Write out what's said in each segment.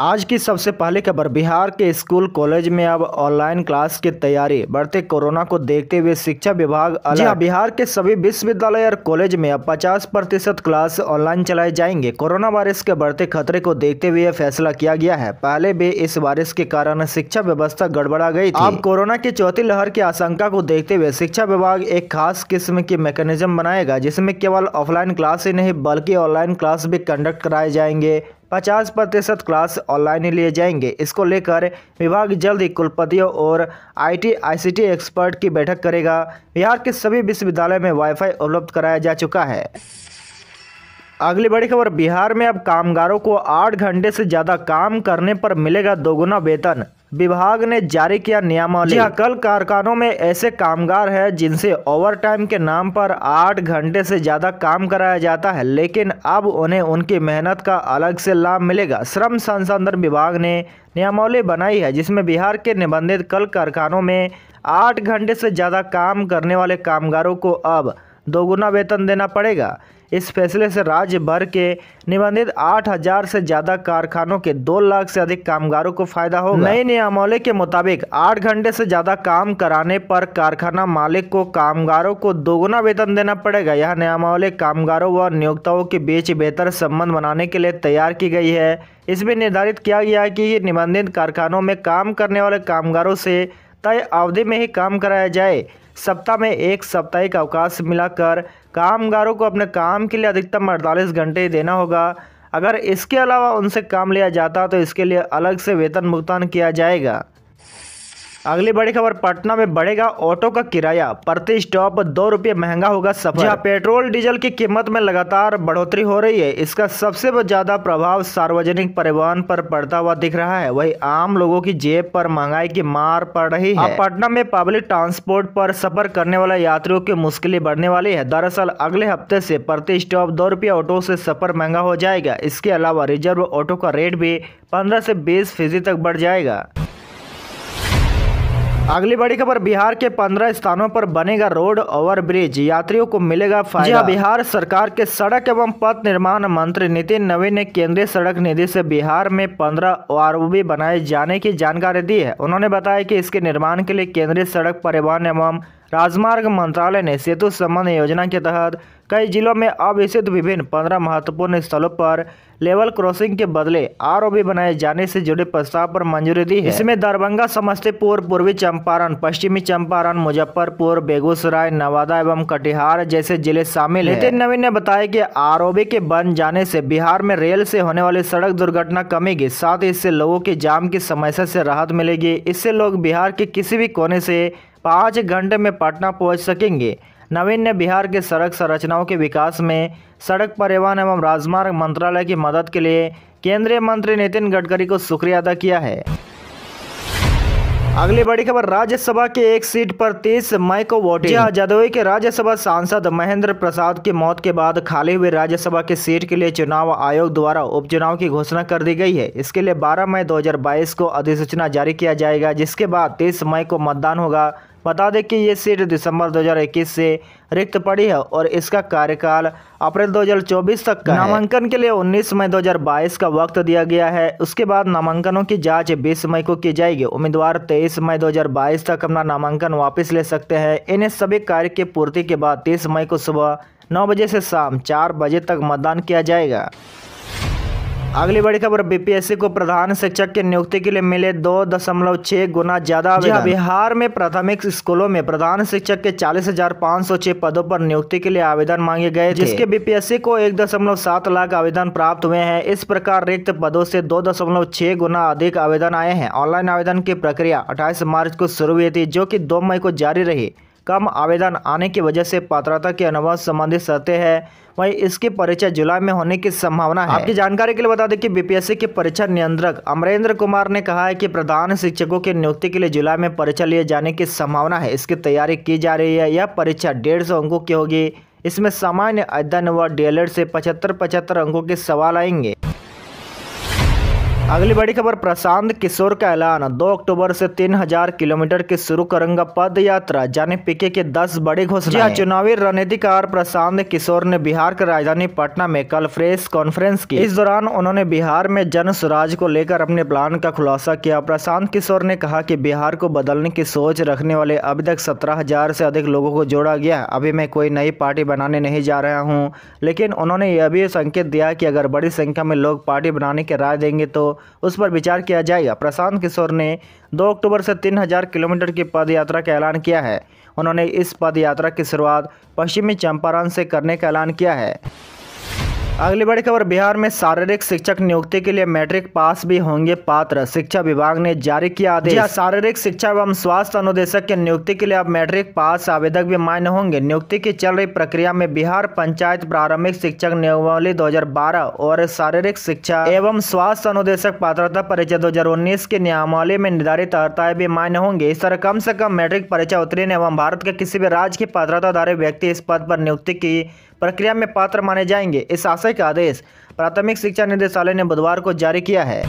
आज की सबसे पहली खबर बिहार के स्कूल कॉलेज में अब ऑनलाइन क्लास की तैयारी बढ़ते कोरोना को देखते हुए शिक्षा विभाग जी हाँ, बिहार के सभी विश्वविद्यालय और कॉलेज में अब 50 प्रतिशत क्लास ऑनलाइन चलाए जाएंगे कोरोना वायरस के बढ़ते खतरे को देखते हुए यह फैसला किया गया है पहले भी इस वायरस के कारण शिक्षा व्यवस्था गड़बड़ा गयी अब कोरोना की चौथी लहर की आशंका को देखते हुए शिक्षा विभाग एक खास किस्म की मैकेनिज्म बनाएगा जिसमें केवल ऑफलाइन क्लास ही नहीं बल्कि ऑनलाइन क्लास भी कंडक्ट कराए जाएंगे पचास प्रतिशत क्लास ऑनलाइन ही लिए जाएंगे इसको लेकर विभाग जल्द ही कुलपतियों और आईटी आईसीटी एक्सपर्ट की बैठक करेगा बिहार के सभी विश्वविद्यालय में वाईफाई उपलब्ध कराया जा चुका है अगली बड़ी खबर बिहार में अब कामगारों को आठ घंटे से ज़्यादा काम करने पर मिलेगा दोगुना वेतन विभाग ने जारी किया नियमावली हाँ, कल कारखानों में ऐसे कामगार हैं जिनसे ओवरटाइम के नाम पर आठ घंटे से ज़्यादा काम कराया जाता है लेकिन अब उन्हें उनकी मेहनत का अलग से लाभ मिलेगा श्रम संसाधन विभाग ने नियमावली बनाई है जिसमें बिहार के निबंधित कल कारखानों में आठ घंटे से ज़्यादा काम करने वाले कामगारों को अब दोगुना वेतन देना पड़ेगा इस फैसले से राज्य भर के निबंधित 8000 से ज़्यादा कारखानों के 2 लाख से अधिक कामगारों को फायदा होगा नई नियमावली के मुताबिक 8 घंटे से ज़्यादा काम कराने पर कारखाना मालिक को कामगारों को दोगुना वेतन देना पड़ेगा यह नियमावली कामगारों व नियोक्ताओं के बीच बेहतर संबंध बनाने के लिए तैयार की गई है इसमें निर्धारित किया गया है कि निबंधित कारखानों में काम करने वाले कामगारों से तय अवधि में ही काम कराया जाए सप्ताह में एक साप्ताहिक अवकाश मिलाकर कामगारों को अपने काम के लिए अधिकतम अड़तालीस घंटे देना होगा अगर इसके अलावा उनसे काम लिया जाता तो इसके लिए अलग से वेतन भुगतान किया जाएगा अगली बड़ी खबर पटना में बढ़ेगा ऑटो का किराया प्रति स्टॉप दो रुपये महंगा होगा सफर जहां पेट्रोल डीजल की कीमत में लगातार बढ़ोतरी हो रही है इसका सबसे ज्यादा प्रभाव सार्वजनिक परिवहन पर पड़ता हुआ दिख रहा है वही आम लोगों की जेब पर महंगाई की मार पड़ रही है पटना में पब्लिक ट्रांसपोर्ट पर सफर करने वाले यात्रियों की मुश्किलें बढ़ने वाली है दरअसल अगले हफ्ते से प्रति स्टॉप दो रुपये ऑटो से सफर महंगा हो जाएगा इसके अलावा रिजर्व ऑटो का रेट भी पंद्रह से बीस फीसदी तक बढ़ जाएगा अगली बड़ी खबर बिहार के 15 स्थानों पर बनेगा रोड ओवरब्रिज यात्रियों को मिलेगा फायदा हाँ, बिहार सरकार के सड़क एवं पथ निर्माण मंत्री नितिन नवीन ने केंद्रीय सड़क निधि से बिहार में 15 ओआरबी बनाए जाने की जानकारी दी है उन्होंने बताया कि इसके निर्माण के लिए केंद्रीय सड़क परिवहन एवं राजमार्ग मंत्रालय ने सेतु संबंध योजना के तहत कई जिलों में अब स्थित विभिन्न पंद्रह महत्वपूर्ण स्थलों पर लेवल क्रॉसिंग के बदले आर बनाए जाने से जुड़े प्रस्ताव पर मंजूरी दी है इसमें दरभंगा समस्तीपुर पूर्वी चंपारण पश्चिमी चंपारण मुजफ्फरपुर बेगूसराय नवादा एवं कटिहार जैसे जिले शामिल हैं। नितिन नवीन ने बताया कि आर के बन जाने से बिहार में रेल से होने वाली सड़क दुर्घटना कमेगी साथ ही इससे लोगों के जाम की समस्या से राहत मिलेगी इससे लोग बिहार के किसी भी कोने से पाँच घंटे में पटना पहुंच सकेंगे नवीन ने बिहार के सड़क संरचनाओं के विकास में सड़क परिवहन एवं राजमार्ग मंत्रालय की मदद के लिए केंद्रीय मंत्री नितिन गडकरी को शुक्रिया अदा किया है अगली बड़ी खबर राज्यसभा के एक सीट पर 30 मई को वोटिंग जहां के राज्यसभा सांसद महेंद्र प्रसाद की मौत के बाद खाली हुए राज्यसभा के सीट के लिए चुनाव आयोग द्वारा उपचुनाव की घोषणा कर दी गई है इसके लिए 12 मई 2022 को अधिसूचना जारी किया जाएगा जिसके बाद 30 मई को मतदान होगा बता दें कि ये सीट दिसंबर 2021 से रिक्त पड़ी है और इसका कार्यकाल अप्रैल 2024 तक का नामांकन के लिए 19 मई 2022 का वक्त दिया गया है उसके बाद नामांकनों की जांच 20 मई को की जाएगी उम्मीदवार 23 मई 2022 तक अपना नामांकन वापस ले सकते हैं इन्हें सभी कार्य की पूर्ति के बाद तीस मई को सुबह नौ बजे से शाम चार बजे तक मतदान किया जाएगा अगली बड़ी खबर बीपीएससी को प्रधान शिक्षक के नियुक्ति के लिए मिले दो दशमलव छह गुना ज्यादा हाँ, बिहार में प्राथमिक स्कूलों में प्रधान शिक्षक के चालीस हजार पाँच सौ छह पदों पर नियुक्ति के लिए आवेदन मांगे गए जिसके बीपीएससी को एक दशमलव सात लाख आवेदन प्राप्त हुए हैं इस प्रकार रिक्त पदों से दो दशमलव छह गुना अधिक आवेदन आए हैं ऑनलाइन आवेदन की प्रक्रिया अट्ठाईस मार्च को शुरू हुई थी जो की दो मई को जारी रही कम आवेदन आने की वजह से पात्रता के अनुवाद संबंधित सतह हैं वहीं इसकी परीक्षा जुलाई में होने की संभावना है आपकी जानकारी के लिए बता दें कि बीपीएससी के परीक्षा नियंत्रक अमरेंद्र कुमार ने कहा है कि प्रधान शिक्षकों की नियुक्ति के लिए जुलाई में परीक्षा लिए जाने की संभावना है इसकी तैयारी की जा रही है यह परीक्षा डेढ़ सौ अंकों की होगी इसमें सामान्य अध्ययन व डीएलएड से पचहत्तर पचहत्तर अंकों के सवाल आएंगे अगली बड़ी खबर प्रशांत किशोर का ऐलान 2 अक्टूबर से 3000 किलोमीटर की शुरू करेंगे पद यात्रा जाने पीके के 10 बड़े घोषणा हाँ, चुनावी रणनीतिकार प्रशांत किशोर ने बिहार की राजधानी पटना में कल प्रेस कॉन्फ्रेंस की इस दौरान उन्होंने बिहार में जन स्वराज को लेकर अपने प्लान का खुलासा किया प्रशांत किशोर ने कहा की बिहार को बदलने की सोच रखने वाले अभी तक सत्रह से अधिक लोगों को जोड़ा गया अभी मैं कोई नई पार्टी बनाने नहीं जा रहा हूँ लेकिन उन्होंने यह भी संकेत दिया कि अगर बड़ी संख्या में लोग पार्टी बनाने के राय देंगे तो उस पर विचार किया जाएगा प्रशांत किशोर ने 2 अक्टूबर से 3000 किलोमीटर की पद यात्रा का ऐलान किया है उन्होंने इस पद यात्रा की शुरुआत पश्चिमी चंपारण से करने का ऐलान किया है अगली बड़ी खबर बिहार में शारीरिक शिक्षक नियुक्ति के लिए मैट्रिक पास भी होंगे पात्र शिक्षा विभाग ने जारी किया आदेश हाँ, शारीरिक शिक्षा एवं स्वास्थ्य अनुदेशक की नियुक्ति के लिए अब मैट्रिक पास आवेदक भी मान्य होंगे नियुक्ति की चल रही प्रक्रिया में बिहार पंचायत प्रारंभिक शिक्षक नियमावली 2012 और शारीरिक शिक्षा एवं स्वास्थ्य अनुदेशक पात्रता परीक्षा दो की नियमावली में निर्धारित अर्थाएं भी मान्य होंगे इस तरह कम से कम मैट्रिक परीक्षा उत्तीर्ण एवं भारत के किसी भी राज्य की पात्रताधारी व्यक्ति इस पद पर नियुक्ति की प्रक्रिया में पात्र माने जाएंगे इस आशय का आदेश प्राथमिक शिक्षा निदेशालय ने बुधवार को जारी किया है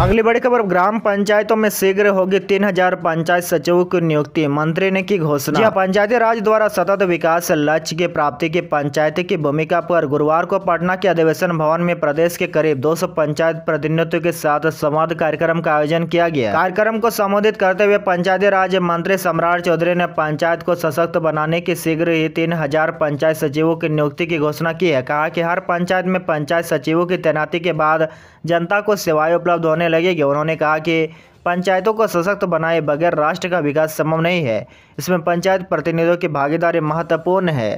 अगली बड़ी खबर ग्राम पंचायतों में शीघ्र होगी तीन हजार पंचायत सचिवों की नियुक्ति मंत्री ने की घोषणा पंचायती राज द्वारा सतत विकास लक्ष्य के प्राप्ति की पंचायत की भूमिका पर गुरुवार को पटना के अधिवेशन भवन में प्रदेश के करीब 200 पंचायत प्रतिनिधियों के साथ संवाद कार्यक्रम का आयोजन किया गया कार्यक्रम को संबोधित करते हुए पंचायती राज मंत्री सम्राट चौधरी ने पंचायत को सशक्त बनाने की शीघ्र ही तीन पंचायत सचिवों की नियुक्ति की घोषणा की है कहा की हर पंचायत में पंचायत सचिवों की तैनाती के बाद जनता को सेवाएं उपलब्ध होने होने लगेगी उन्होंने कहा कि पंचायतों को सशक्त बनाए बगैर राष्ट्र का विकास संभव नहीं है इसमें पंचायत प्रतिनिधियों की भागीदारी महत्वपूर्ण है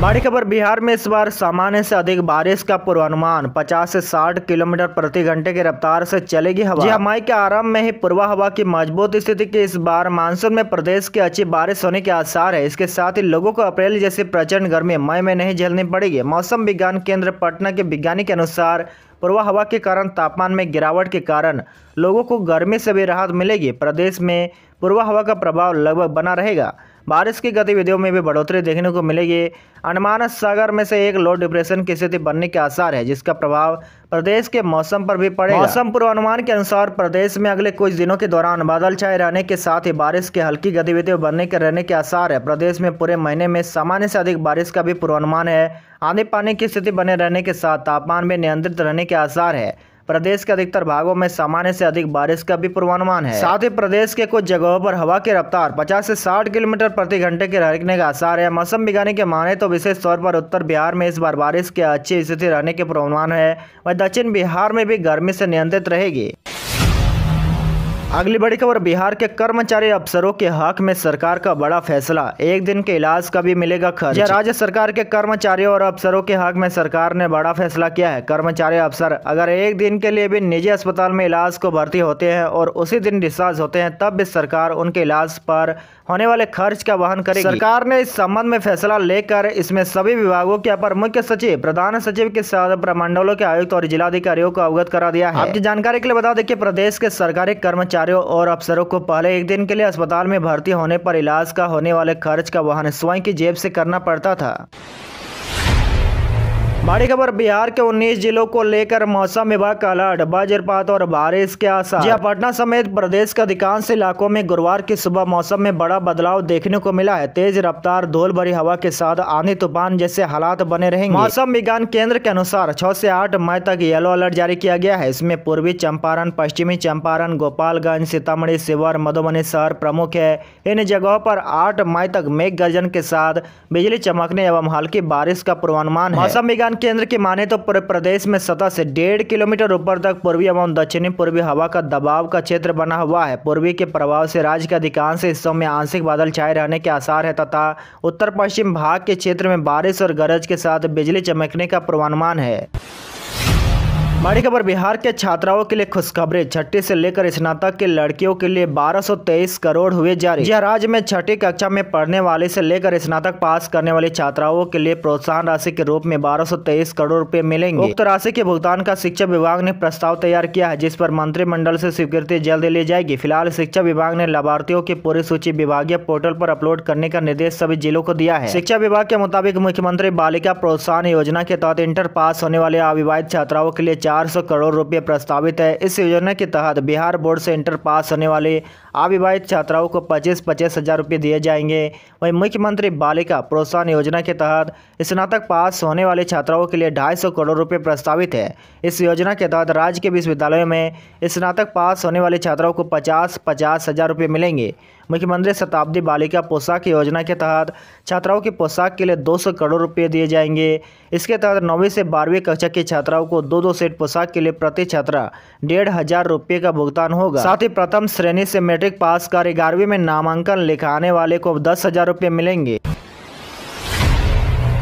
बड़ी खबर बिहार में इस बार सामान्य से अधिक बारिश का पूर्वानुमान 50 से 60 किलोमीटर प्रति घंटे की रफ्तार से चलेगी हवा यह हाँ, मई के आरंभ में ही पूर्वा हवा की मजबूत स्थिति के इस बार मानसून में प्रदेश की अच्छी बारिश होने के आसार है इसके साथ ही लोगों को अप्रैल जैसी प्रचंड गर्मी मई में नहीं झेलनी पड़ेगी मौसम विज्ञान केंद्र पटना के विज्ञानी के अनुसार पूर्वा हवा के कारण तापमान में गिरावट के कारण लोगों को गर्मी से भी राहत मिलेगी प्रदेश में पूर्वा हवा का प्रभाव लगभग बना रहेगा बारिश की गतिविधियों में भी बढ़ोतरी देखने को मिलेगी अंडमान सागर में से एक लो डिप्रेशन की स्थिति बनने के आसार है जिसका प्रभाव प्रदेश के मौसम पर भी पड़ेगा मौसम पूर्वानुमान के अनुसार प्रदेश में अगले कुछ दिनों के दौरान बादल छाए रहने के साथ ही बारिश की हल्की गतिविधियों बनने के रहने के आसार है प्रदेश में पूरे महीने में सामान्य से अधिक बारिश का भी पूर्वानुमान है आंधी पानी की स्थिति बने रहने के साथ तापमान में नियंत्रित रहने के आसार है प्रदेश के अधिकतर भागों में सामान्य से अधिक बारिश का भी पूर्वानुमान है साथ ही प्रदेश के कुछ जगहों पर हवा की रफ्तार पचास से साठ किलोमीटर प्रति घंटे के रहने का आसार है मौसम विज्ञानी के माने तो विशेष तौर पर उत्तर बिहार में इस बार बारिश की अच्छी स्थिति रहने के पूर्वानुमान है वह दक्षिण बिहार में भी गर्मी से नियंत्रित रहेगी अगली बड़ी खबर बिहार के कर्मचारी अफसरों के हक में सरकार का बड़ा फैसला एक दिन के इलाज का भी मिलेगा खर्च राज्य सरकार के कर्मचारियों और अफसरों के हक में सरकार ने बड़ा फैसला किया है कर्मचारी अफसर अगर एक दिन के लिए भी निजी अस्पताल में इलाज को भर्ती होते हैं और उसी दिन डिस्चार्ज होते हैं तब भी सरकार उनके इलाज पर होने वाले खर्च का वहन करे सरकार ने इस संबंध में फैसला लेकर इसमें सभी विभागों के अपर मुख्य सचिव प्रधान सचिव के साथ प्रमंडलों के आयुक्त और जिलाधिकारियों को अवगत करा दिया है आपकी जानकारी के लिए बता दें कि प्रदेश के सरकारी कर्मचारी कर्मचारियों और अफसरों को पहले एक दिन के लिए अस्पताल में भर्ती होने पर इलाज का होने वाले खर्च का वाहन स्वयं की जेब से करना पड़ता था बड़ी खबर बिहार के 19 जिलों को लेकर मौसम विभाग का अलर्ट वज्रपात और बारिश के आसार जी पटना समेत प्रदेश के अधिकांश इलाकों में गुरुवार की सुबह मौसम में बड़ा बदलाव देखने को मिला है तेज रफ्तार धूल भरी हवा के साथ आंधी तूफान जैसे हालात बने रहेंगे मौसम विज्ञान केंद्र के अनुसार छह से आठ मई तक येलो अलर्ट जारी किया गया है इसमें पूर्वी चंपारण पश्चिमी चंपारण गोपालगंज सीतामढ़ी शिवर मधुबनी शहर प्रमुख है इन जगहों पर आठ मई तक मेघ गर्जन के साथ बिजली चमकने एवं हल्की बारिश का पूर्वानुमान मौसम विज्ञान केंद्र की माने तो पूरे प्रदेश में सतह से डेढ़ किलोमीटर ऊपर तक पूर्वी एवं दक्षिणी पूर्वी हवा का दबाव का क्षेत्र बना हुआ है पूर्वी के प्रभाव से राज्य के अधिकांश हिस्सों में आंशिक बादल छाए रहने के आसार है तथा उत्तर पश्चिम भाग के क्षेत्र में बारिश और गरज के साथ बिजली चमकने का पूर्वानुमान है बड़ी खबर बिहार के छात्राओं के लिए खुशखबरी छठी से लेकर स्नातक के लड़कियों के लिए 1223 करोड़ हुए जारी यह राज्य में छठी कक्षा में पढ़ने वाले से लेकर स्नातक पास करने वाली छात्राओं के लिए प्रोत्साहन राशि के रूप में 1223 करोड़ रुपए मिलेंगे उक्त राशि के भुगतान का शिक्षा विभाग ने प्रस्ताव तैयार किया है जिस पर मंत्रिमंडल ऐसी स्वीकृति जल्द ली जाएगी फिलहाल शिक्षा विभाग ने लाभार्थियों की पूरी सूची विभागीय पोर्टल आरोप अपलोड करने का निर्देश सभी जिलों को दिया है शिक्षा विभाग के मुताबिक मुख्यमंत्री बालिका प्रोत्साहन योजना के तहत इंटर पास होने वाले अविवाहित छात्राओं के लिए चार चार करोड़ रुपये प्रस्तावित है इस योजना के तहत बिहार बोर्ड से इंटर पास होने वाले अविवाहित छात्राओं को पच्चीस पच्चीस हज़ार रुपये दिए जाएंगे वहीं मुख्यमंत्री बालिका प्रोत्साहन योजना के तहत स्नातक पास होने वाले छात्राओं के लिए ढाई सौ करोड़ रुपये प्रस्तावित है इस योजना के तहत राज्य के विश्वविद्यालयों में स्नातक पास होने वाले छात्राओं को पचास पचास हज़ार रुपये मिलेंगे मुख्यमंत्री शताब्दी बालिका पोशाक योजना के तहत छात्राओं के पोशाक के लिए सौ करोड़ रुपये दिए जाएंगे इसके तहत नौवीं से बारहवीं कक्षा के छात्राओं को दो दो सेट पोशाक के लिए प्रति छात्रा डेढ़ हज़ार रुपये का भुगतान होगा साथ ही प्रथम श्रेणी से मेट्रिक मैट्रिक पास कर ग्यारहवीं में नामांकन लिखाने वाले को दस हज़ार रुपये मिलेंगे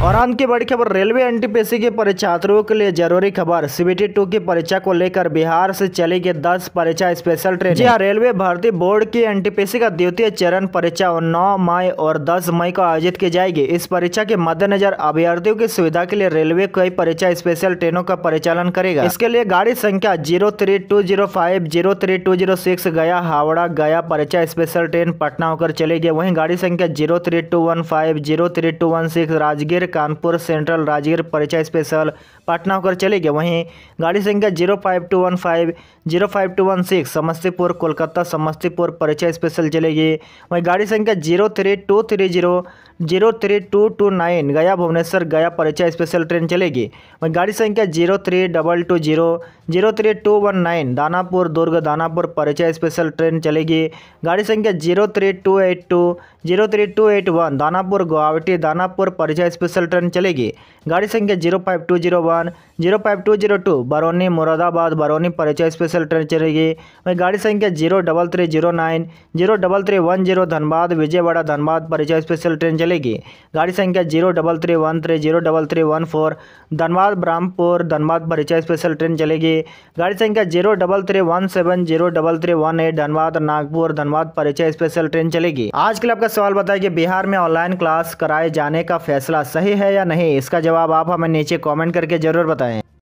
और अंत की बड़ी खबर रेलवे एन के परीक्षार्थियों के लिए जरूरी खबर सीबीटी टू की परीक्षा को लेकर बिहार से चली गई दस परीक्षा स्पेशल ट्रेन जी हाँ, रेलवे भर्ती बोर्ड की एन का द्वितीय चरण परीक्षा नौ मई और दस मई को आयोजित की जाएगी इस परीक्षा के मद्देनजर अभ्यर्थियों की सुविधा के लिए रेलवे कई परीक्षा स्पेशल ट्रेनों का परिचालन करेगा इसके लिए गाड़ी संख्या zero three two zero five zero three two zero six Gaya Howrah गया परीक्षा स्पेशल ट्रेन पटना होकर चलेगी वहीं गाड़ी संख्या zero three two one five zero three two one six Rajgir Kanpur central Rajgir परिचय स्पेशल पटना होकर चले गए वहीं गाड़ी संख्या zero five two one five zero five two one six Samastipur Kolkata Samastipur परिचय स्पेशल चलेगी वहीं गाड़ी संख्या zero three two three zero zero three two two nine Gaya Bhubaneswar गया परिचय स्पेशल ट्रेन चलेगी वहीं गाड़ी संख्या zero three double two zero zero three two one nine Danapur Durg Danapur परिचय स्पेशल ट्रेन चलेगी गाड़ी संख्या zero three two eight two zero three two eight one Danapur Guwahati Danapur परिचय स्पेशल ट्रेन चलेगी गाड़ी संख्या zero five two zero one one zero five two zero two Barauni Moradabad Barauni परिचय special train चलेगी वहीं गाड़ी संख्या zero double three zero nine zero double three one zero Dhanbad Vijayawada Dhanbad परिचय स्पेशल ट्रेन चलेगी गाड़ी संख्या zero double three one three zero double three one four Dhanbad Brahmapur Dhanbad परिचय स्पेशल ट्रेन चलेगी गाड़ी संख्या zero double three one seven zero double three one eight Dhanbad Nagpur Dhanbad परिचय special train चलेगी आज के लिए आपका सवाल बताया कि बिहार में ऑनलाइन क्लास कराए जाने का फैसला सही है या नहीं इसका जवाब आप हमें नीचे कॉमेंट करके ज़रूर बताएं